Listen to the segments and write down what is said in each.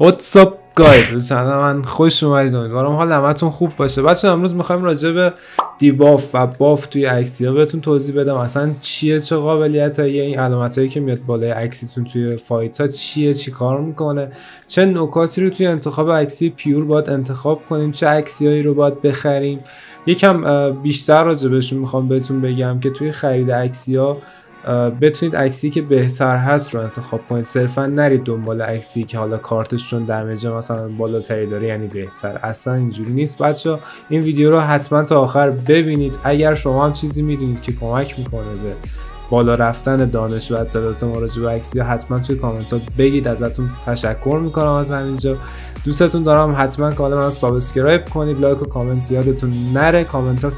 What's up guys به من خوش اومدید امیدوارم حال همتون خوب باشه بچه امروز میخوایم راجع به دیباف و باف توی اکسی ها بهتون توضیح بدم اصلا چیه چه قابلیت هایی این علامت هایی که میاد بالای اکسیتون توی فایت ها چیه چی کار میکنه چه نکاتی رو توی انتخاب اکسی پیور باید انتخاب کنیم چه اکسی هایی رو باید بخریم یکم بیشتر راجع بهشون میخوام بهتون بگم که توی خرید اکسی ها بتونید عکسی که بهتر هست رو انتخاب کنید صرفا نرید دنبال عکسی که حالا کارتش چون دمیج مثلا بالاتری داره یعنی بهتر اصلا اینجوری نیست بچه این ویدیو رو حتما تا آخر ببینید اگر شما هم چیزی میدونید که کمک میکنه به بالا رفتن دانش و اطلاعات ما و به عکسی حتما توی کامنت ها بگید ازتون تشکر میکنم از همینجا دوستتون دارم حتما کانال من سابسکرایب کنید لایک و کامنت یادتون نره کامنت ها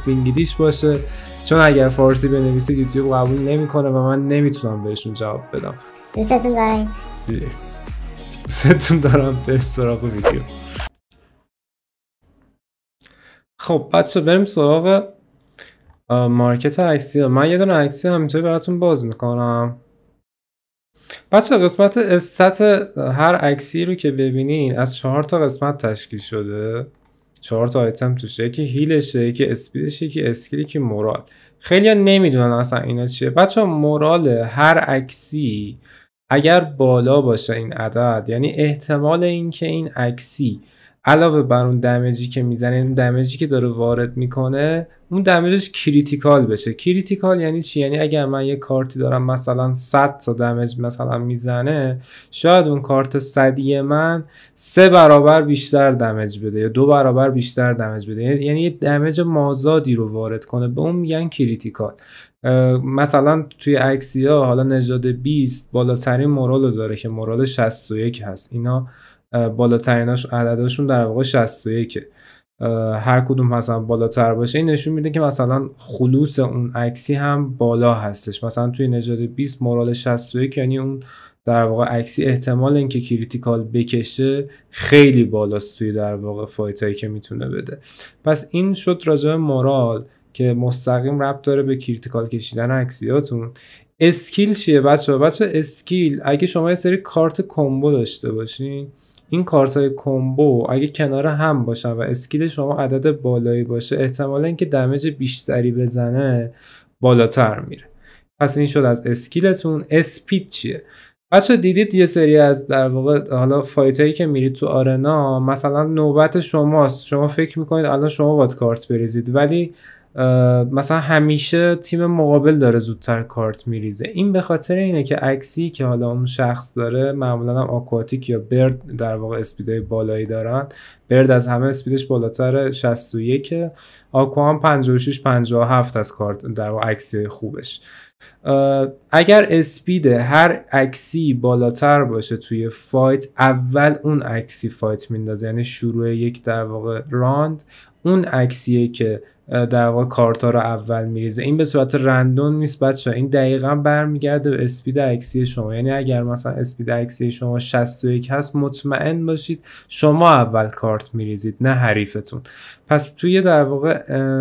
باشه چون اگر فارسی بنویسید یوتیوب قبول نمیکنه و من نمیتونم بهشون جواب بدم دوستتون دارم بله. دوستتون دارم به سراغ ویدیو خب بچه بریم سراغ مارکت عکسی من یه دونه عکسی همینطوری براتون باز میکنم بچه قسمت استت هر عکسی رو که ببینین از چهار تا قسمت تشکیل شده چهار تا آیتم توشه یکی هیلشه یکی اسپیدشه یکی اسکیل یکی مورال خیلی ها نمیدونن اصلا اینا چیه بچه مورال هر عکسی اگر بالا باشه این عدد یعنی احتمال اینکه این عکسی این علاوه بر اون دمیجی که میزنه اون دمیجی که داره وارد میکنه اون دمیجش کریتیکال بشه کریتیکال یعنی چی یعنی اگر من یه کارتی دارم مثلا 100 تا دمیج مثلا میزنه شاید اون کارت صدی من سه برابر بیشتر دمیج بده یا دو برابر بیشتر دمیج بده یعنی, یعنی یه دمیج مازادی رو وارد کنه به اون میگن کریتیکال مثلا توی اکسیا حالا نژاد 20 بالاترین مورال رو داره که مورال 61 هست اینا بالاتریناش عددشون در واقع 61 هر کدوم مثلا بالاتر باشه این نشون میده که مثلا خلوص اون عکسی هم بالا هستش مثلا توی نژاد 20 مورال 61 یعنی اون در واقع عکسی احتمال اینکه کریتیکال بکشه خیلی بالاست توی در واقع فایت هایی که میتونه بده پس این شد راجع مورال که مستقیم ربط داره به کریتیکال کشیدن عکسیاتون اسکیل چیه بچه بچه اسکیل اگه شما یه سری کارت کمبو داشته باشین این کارت های کمبو اگه کنار هم باشن و اسکیل شما عدد بالایی باشه احتمالا اینکه دمج بیشتری بزنه بالاتر میره پس این شد از اسکیلتون اسپید چیه بچه دیدید یه سری از در واقع حالا فایت هایی که میرید تو آرنا مثلا نوبت شماست شما فکر میکنید الان شما باید کارت بریزید ولی مثلا همیشه تیم مقابل داره زودتر کارت میریزه این به خاطر اینه که عکسی که حالا اون شخص داره معمولا هم آکواتیک یا برد در واقع اسپیدهای بالایی دارن برد از همه اسپیدش بالاتر 61 آکوا هم 56 57 از کارت در واقع عکسی خوبش اگر اسپید هر عکسی بالاتر باشه توی فایت اول اون عکسی فایت میندازه یعنی شروع یک در واقع راند اون عکسیه که در واقع کارتا رو اول میریزه این به صورت رندوم نیست بچه این دقیقا برمیگرده به اسپید عکسی شما یعنی اگر مثلا اسپید عکسی شما 61 هست مطمئن باشید شما اول کارت میریزید نه حریفتون پس توی در واقع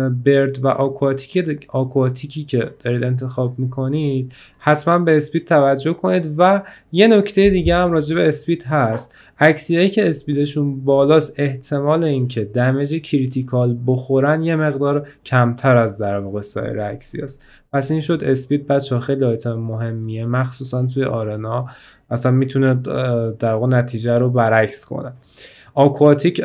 برد و آکواتیکی, آکواتیکی که دارید انتخاب میکنید حتما به اسپید توجه کنید و یه نکته دیگه هم راجع به اسپید هست عکسیایی که اسپیدشون بالاست احتمال اینکه دمج کریتیکال بخورن یه مقدار کمتر از در واقع سایر هست پس این شد اسپید بچه خیلی آیتم مهمیه مخصوصا توی آرنا اصلا میتونه در واقع نتیجه رو برعکس کنه آکواتیک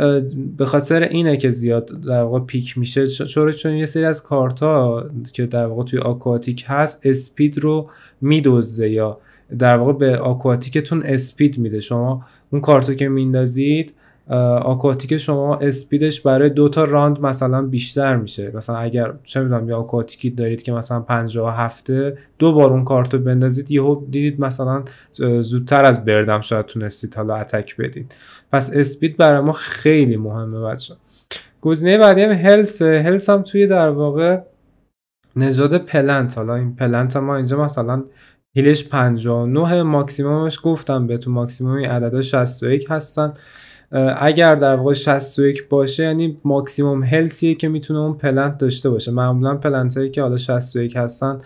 به خاطر اینه که زیاد در واقع پیک میشه چرا؟ چون یه سری از کارتا که در واقع توی آکواتیک هست اسپید رو میدزده یا در واقع به آکواتیکتون اسپید میده شما اون کارتو که میندازید آکواتیک شما اسپیدش برای دو تا راند مثلا بیشتر میشه مثلا اگر چه میدونم یا آکواتیکی دارید که مثلا 57 دو بار اون کارتو بندازید یهو دیدید مثلا زودتر از بردم شاید تونستید حالا اتک بدید پس اسپید برای ما خیلی مهمه بچه گزینه بعدی هم هلس هلس هم توی در واقع نژاد پلنت حالا این پلنت ما اینجا مثلا هیلش 59 ماکسیمومش گفتم تو ماکسیموم عددا 61 هستن اگر در واقع 61 باشه یعنی ماکسیموم هلسیه که میتونه اون پلنت داشته باشه معمولا پلنت هایی که حالا 61 هستن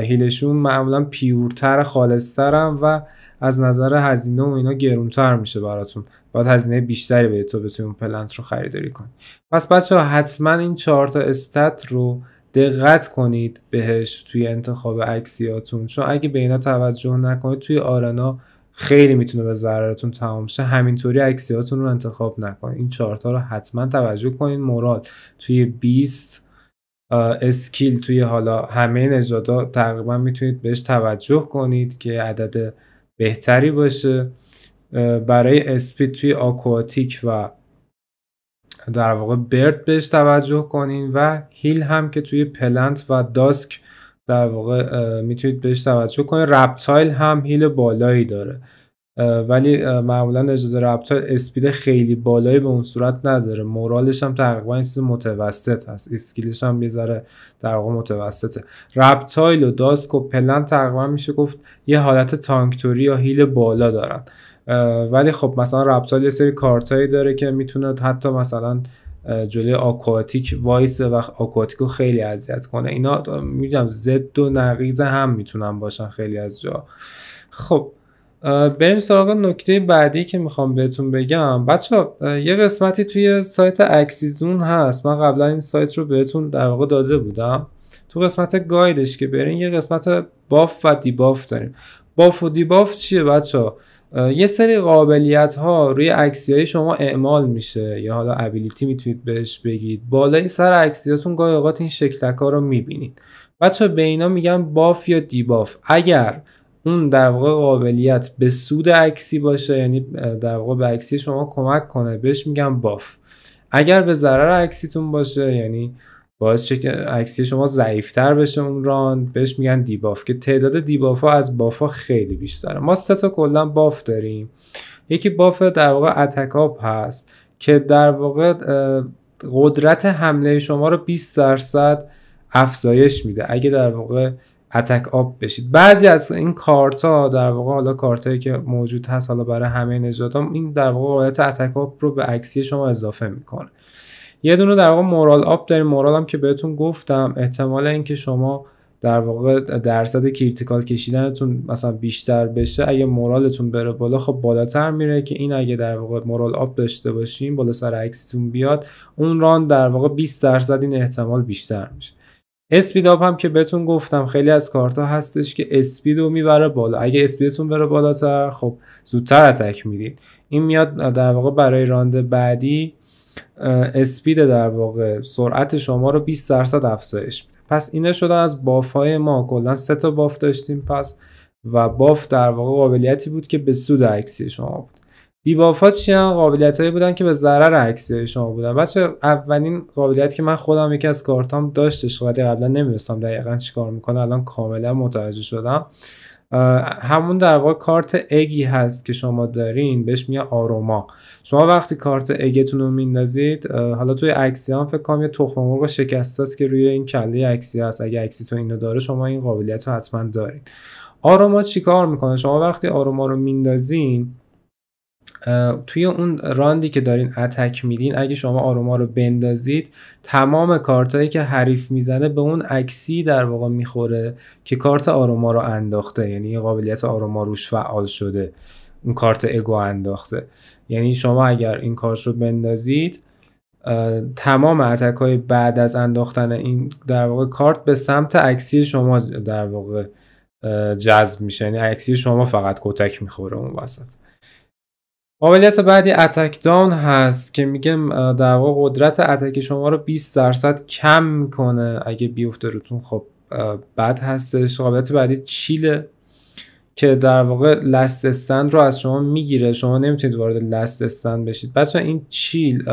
هیلشون معمولا پیورتر خالصترن و از نظر هزینه و اینا گرونتر میشه براتون باید هزینه بیشتری بدید تا بتونید اون پلنت رو خریداری کنید پس بچه ها حتما این چهار تا استت رو دقت کنید بهش توی انتخاب عکسیاتون چون اگه به اینا توجه نکنید توی آرنا خیلی میتونه به ضررتون تمام شه همینطوری عکسیاتون رو انتخاب نکنید این چارتا رو حتما توجه کنید مراد توی 20 اسکیل توی حالا همه نژادا تقریبا میتونید بهش توجه کنید که عدد بهتری باشه برای اسپید توی آکواتیک و در واقع برد بهش توجه کنین و هیل هم که توی پلنت و داسک در واقع میتونید بهش توجه کنید رپتایل هم هیل بالایی داره ولی معمولا اجازه رپتایل اسپید خیلی بالایی به اون صورت نداره مورالش هم تقریبا این چیز متوسط هست اسکیلش هم یه در واقع متوسطه رپتایل و داسک و پلن تقریبا میشه گفت یه حالت تانکتوری یا هیل بالا دارن ولی خب مثلا رپتایل یه سری کارتایی داره که میتونه حتی مثلا جلوی آکواتیک وایسه و آکواتیک رو خیلی اذیت کنه اینا میدونم زد و نقیز هم میتونن باشن خیلی از جا خب بریم سراغ نکته بعدی که میخوام بهتون بگم بچه یه قسمتی توی سایت اکسیزون هست من قبلا این سایت رو بهتون در واقع داده بودم تو قسمت گایدش که برین یه قسمت باف و دیباف داریم باف و دیباف چیه بچه یه سری قابلیت ها روی عکسی های شما اعمال میشه یا حالا ابیلیتی میتونید بهش بگید بالای سر عکسی گاهی اوقات این شکلک ها رو میبینید بچه به اینا میگن باف یا دیباف اگر اون در واقع قابلیت به سود عکسی باشه یعنی در واقع به عکسی شما کمک کنه بهش میگن باف اگر به ضرر عکسیتون باشه یعنی باعث شه که عکسی شما ضعیفتر بشه اون ران بهش میگن دیباف که تعداد دیباف ها از باف ها خیلی بیشتره ما سه تا کلا باف داریم یکی باف در واقع اتکاپ هست که در واقع قدرت حمله شما رو 20 درصد افزایش میده اگه در واقع اتک آب بشید بعضی از این کارت ها در واقع حالا کارت هایی که موجود هست حالا برای همه نجات این در واقع قدرت اتک آب رو به عکسی شما اضافه میکنه یه دونه در واقع مورال آپ داریم مورال هم که بهتون گفتم احتمال اینکه شما در واقع درصد کریتیکال کشیدنتون مثلا بیشتر بشه اگه مورالتون بره بالا خب بالاتر میره که این اگه در واقع مورال آپ داشته باشیم بالا سر عکستون بیاد اون ران در واقع 20 درصد این احتمال بیشتر میشه اسپید آپ هم که بهتون گفتم خیلی از کارتا هستش که اسپید رو میبره بالا اگه اسپیدتون بره بالاتر خب زودتر اتک میدید این میاد در واقع برای راند بعدی اسپید در واقع سرعت شما رو 20 درصد افزایش میده پس اینا شده از باف های ما کلا سه تا باف داشتیم پس و باف در واقع قابلیتی بود که به سود عکسی شما بود دیباف ها چی هم قابلیت هایی بودن که به ضرر عکسی شما بودن بچه اولین قابلیت که من خودم یکی از کارتام داشتش ولی قبلا نمیدونستم دقیقا چی کار میکنه الان کاملا متوجه شدم همون در واقع کارت اگی هست که شما دارین بهش میگه آروما شما وقتی کارت اگتون رو میندازید حالا توی اکسی هم فکر کنم یه تخم مرغ شکسته است که روی این کله اکسی هست اگه اکسی تو اینو داره شما این قابلیت رو حتما دارید. آروما چیکار میکنه شما وقتی آروما رو میندازین توی اون راندی که دارین اتک میدین اگه شما آروما رو بندازید تمام کارتایی که حریف میزنه به اون عکسی در واقع میخوره که کارت آروما رو انداخته یعنی قابلیت آروما روش فعال شده اون کارت اگو انداخته یعنی شما اگر این کارت رو بندازید تمام اتک های بعد از انداختن این در واقع کارت به سمت عکسی شما در واقع جذب میشه یعنی عکسی شما فقط کتک میخوره اون وسط قابلیت بعدی اتک داون هست که میگه در واقع قدرت اتک شما رو 20 درصد کم میکنه اگه بیفته روتون خب بد هستش قابلیت بعدی چیله که در واقع لست استند رو از شما میگیره شما نمیتونید وارد لست استند بشید بچه این چیل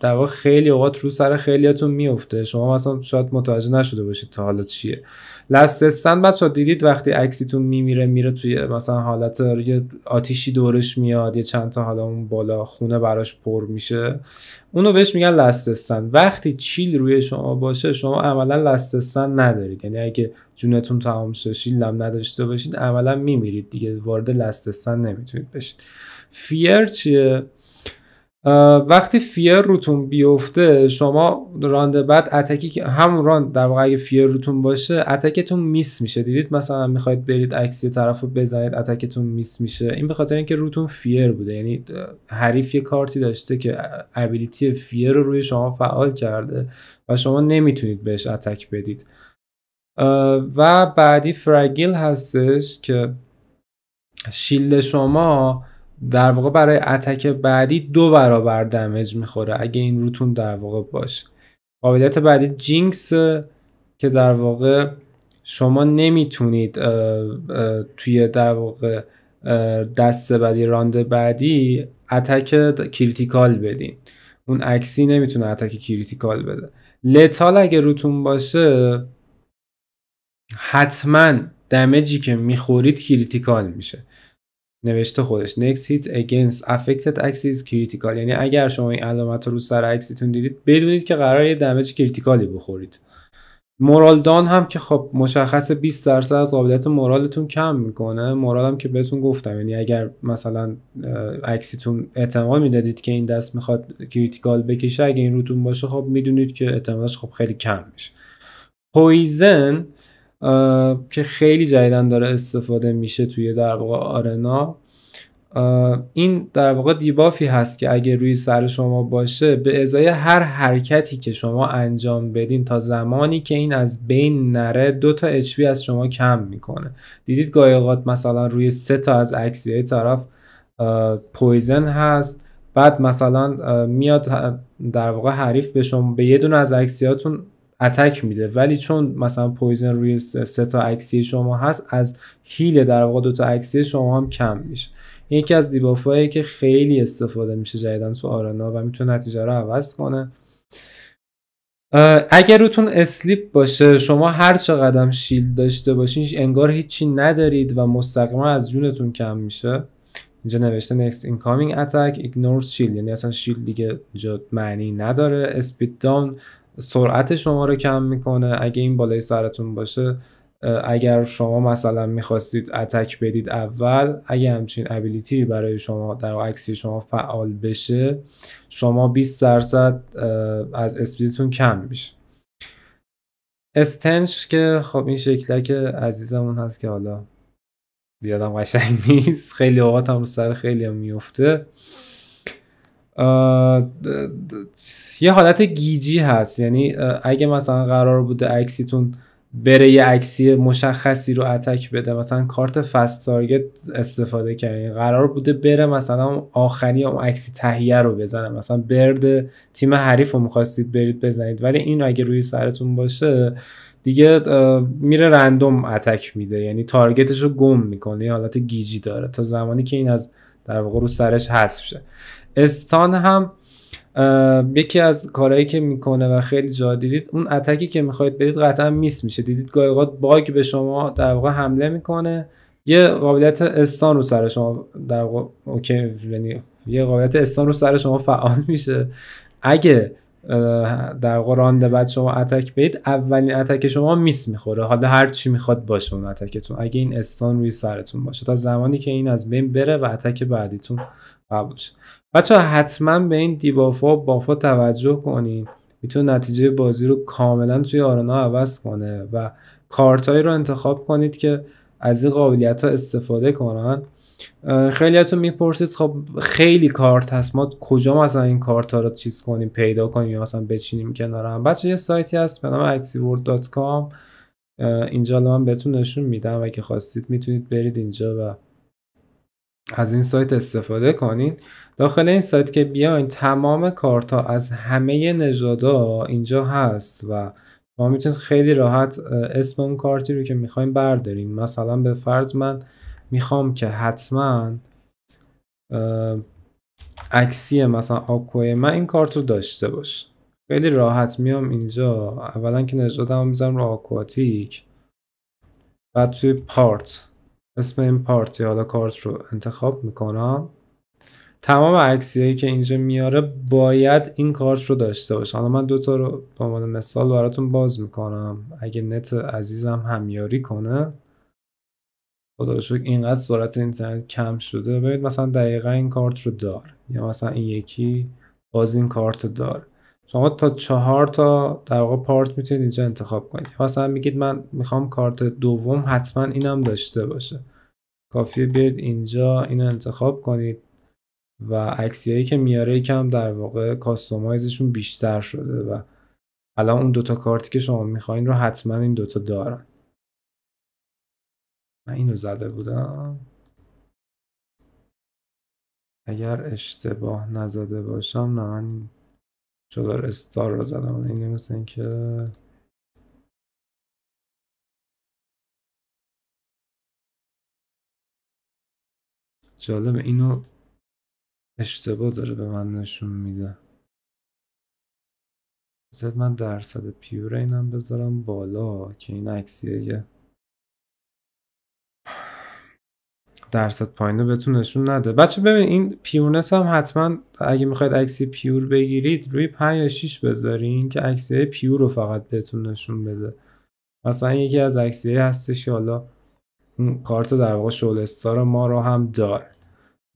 در واقع خیلی اوقات رو سر خیلیاتون میفته شما مثلا شاید متوجه نشده باشید تا حالا چیه لست استند بچا دیدید وقتی عکسیتون میمیره میره توی مثلا حالت یه آتیشی دورش میاد یه چند تا حالا اون بالا خونه براش پر میشه اونو بهش میگن لست وقتی چیل روی شما باشه شما عملا لست استند ندارید یعنی اگه جونتون تمام شه شیلم نداشته باشید عملا میمیرید دیگه وارد لست نمیتونید بشید فیر چیه وقتی فیر روتون بیفته شما راند بعد اتکی که همون راند در واقع اگه فیر روتون باشه اتکتون میس میشه دیدید مثلا میخواید برید عکسی طرف رو بزنید اتکتون میس میشه این به خاطر اینکه روتون فیر بوده یعنی حریف یه کارتی داشته که ابیلیتی فیر رو روی شما فعال کرده و شما نمیتونید بهش اتک بدید و بعدی فرگیل هستش که شیلد شما در واقع برای اتک بعدی دو برابر دمج میخوره اگه این روتون در واقع باشه قابلیت بعدی جینکس که در واقع شما نمیتونید توی در واقع دست بعدی راند بعدی اتک کریتیکال بدین اون عکسی نمیتونه اتک کریتیکال بده لتال اگه روتون باشه حتما دمجی که میخورید کریتیکال میشه نوشته خودش next hit against affected axis critical یعنی اگر شما این علامت رو سر عکستون دیدید بدونید که قرار یه دمیج کریتیکالی بخورید مورال دان هم که خب مشخص 20 درصد از قابلیت مورالتون کم میکنه مورال هم که بهتون گفتم یعنی اگر مثلا عکسیتون اعتماد میدادید که این دست میخواد کریتیکال بکشه اگه این روتون باشه خب میدونید که اعتمادش خب خیلی کم میشه پویزن که خیلی جدیدن داره استفاده میشه توی در واقع آرنا این در واقع دیبافی هست که اگه روی سر شما باشه به ازای هر حرکتی که شما انجام بدین تا زمانی که این از بین نره دو تا از شما کم میکنه دیدید گاهی مثلا روی سه تا از اکسیای طرف پویزن هست بعد مثلا میاد در واقع حریف به شما به یه دونه از اکسیاتون اتک میده ولی چون مثلا پویزن روی سه تا اکسی شما هست از هیل در واقع دو تا اکسی شما هم کم میشه یکی از هایی که خیلی استفاده میشه جدیدن تو آرنا و میتونه نتیجه رو عوض کنه اگر روتون اسلیپ باشه شما هر قدم شیلد داشته باشین انگار هیچی ندارید و مستقیما از جونتون کم میشه اینجا نوشته next incoming attack ignores shield یعنی اصلا شیلد دیگه جد معنی نداره speed down سرعت شما رو کم میکنه اگه این بالای سرتون باشه اگر شما مثلا میخواستید اتک بدید اول اگه همچین ابیلیتی برای شما در عکسی شما فعال بشه شما 20 درصد از اسپیدتون کم میشه استنج که خب این شکلک عزیزمون هست که حالا زیادم قشنگ نیست خیلی اوقات هم سر خیلی هم میفته یه حالت گیجی هست یعنی اگه مثلا قرار بوده عکسیتون بره یه عکسی مشخصی رو اتک بده مثلا کارت فست تارگت استفاده کرده یعنی قرار بوده بره مثلا آخری اون عکسی تهیه رو بزنه مثلا برد تیم حریف رو میخواستید برید بزنید ولی این اگه روی سرتون باشه دیگه میره رندوم اتک میده یعنی تارگتش رو گم میکنه یه حالت گیجی داره تا زمانی که این از در واقع رو سرش حذف شه استان هم یکی از کارهایی که میکنه و خیلی جا دیدید اون اتکی که میخواید بدید قطعا میس میشه دیدید گاهی اوقات باگ به شما در واقع حمله میکنه یه قابلیت استان رو سر شما در واقع اوکی یعنی یه قابلیت استان رو سر شما فعال میشه اگه در قرآن بعد شما اتک بید اولین اتک شما میس میخوره حالا هر چی میخواد باشه اون اتکتون اگه این استان روی سرتون باشه تا زمانی که این از بین بره و اتک بعدیتون قبول شه بچه حتما به این دیبافا و بافا توجه کنین میتونه نتیجه بازی رو کاملا توی آرنا عوض کنه و کارتهایی رو انتخاب کنید که از این قابلیت ها استفاده کنن خیلیاتون میپرسید خب خیلی کارت هست ما کجا مثلا این کارت ها رو چیز کنیم پیدا کنیم یا مثلا بچینیم کنارم هم بچه یه سایتی هست به نام axiword.com اینجا من بهتون نشون میدم و که خواستید میتونید برید اینجا و از این سایت استفاده کنین داخل این سایت که بیاین تمام کارت ها از همه نژادا اینجا هست و ما میتونید خیلی راحت اسم اون کارتی رو که میخوایم بردارین مثلا به فرض من میخوام که حتما عکسی مثلا آکوی من این کارت رو داشته باش خیلی راحت میام اینجا اولا که نژادم میزنم رو آکواتیک بعد توی پارت اسم این پارتی حالا کارت رو انتخاب میکنم تمام هایی که اینجا میاره باید این کارت رو داشته باشه حالا من دوتا رو به عنوان مثال براتون باز میکنم اگه نت عزیزم همیاری کنه خدا شکر اینقدر سرعت اینترنت کم شده ببینید مثلا دقیقا این کارت رو دار یا مثلا این یکی باز این کارت رو دار شما تا چهار تا در واقع پارت میتونید اینجا انتخاب کنید مثلا میگید من میخوام کارت دوم حتما اینم داشته باشه کافیه بیاید اینجا اینو انتخاب کنید و عکسیایی که میاره یکم در واقع کاستومایزشون بیشتر شده و الان اون دوتا کارتی که شما میخواین رو حتما این دوتا دارن من اینو زده بودم اگر اشتباه نزده باشم نه من چقدر استار رو زدم این مثل که جالب اینو اشتباه داره به من نشون میده بذارید من درصد پیور اینم بذارم بالا که این عکسیه درصد پایینه بهتون نشون نده بچه ببین این پیورنس هم حتما اگه میخواید عکسی پیور بگیرید روی 5 یا 6 بذارین که عکسی پیور رو فقط بهتون نشون بده مثلا یکی از عکسی هستش که حالا کارت در واقع شول استار ما رو هم دار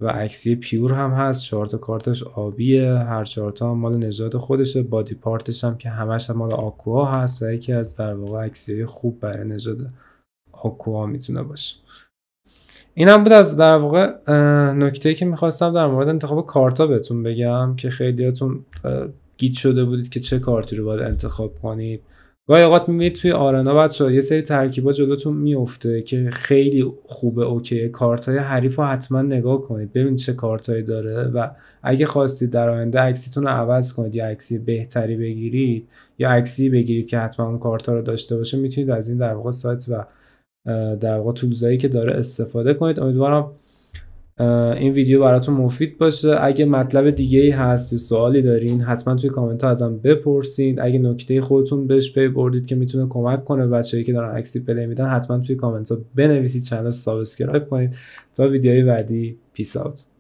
و عکسی پیور هم هست چهار کارتش آبیه هر چهار هم مال نژاد خودشه بادی پارتش هم که همش هم مال آکوا هست و یکی از در واقع خوب برای نژاد آکوا میتونه باشه این هم بود از در واقع نکته که میخواستم در مورد انتخاب کارتا بهتون بگم که خیلیاتون گیت شده بودید که چه کارتی رو باید انتخاب کنید گاهی اوقات میبینید توی آرنا بچه یه سری ترکیبا جلوتون میفته که خیلی خوبه اوکی کارت حریف رو حتما نگاه کنید ببینید چه کارتهایی داره و اگه خواستید در آینده عکسیتون رو عوض کنید یا عکسی بهتری بگیرید یا عکسی بگیرید که حتما اون کارت رو داشته باشه میتونید از این در واقع سایت و در واقع تولزایی که داره استفاده کنید امیدوارم این ویدیو براتون مفید باشه اگه مطلب دیگه ای هست سوالی دارین حتما توی کامنت ها ازم بپرسید. اگه نکته خودتون بهش پی بردید که میتونه کمک کنه بچه‌ای که دارن عکسی پلی میدن حتما توی کامنت ها بنویسید چنل سابسکرایب کنید تا ویدیوهای بعدی پیس آوت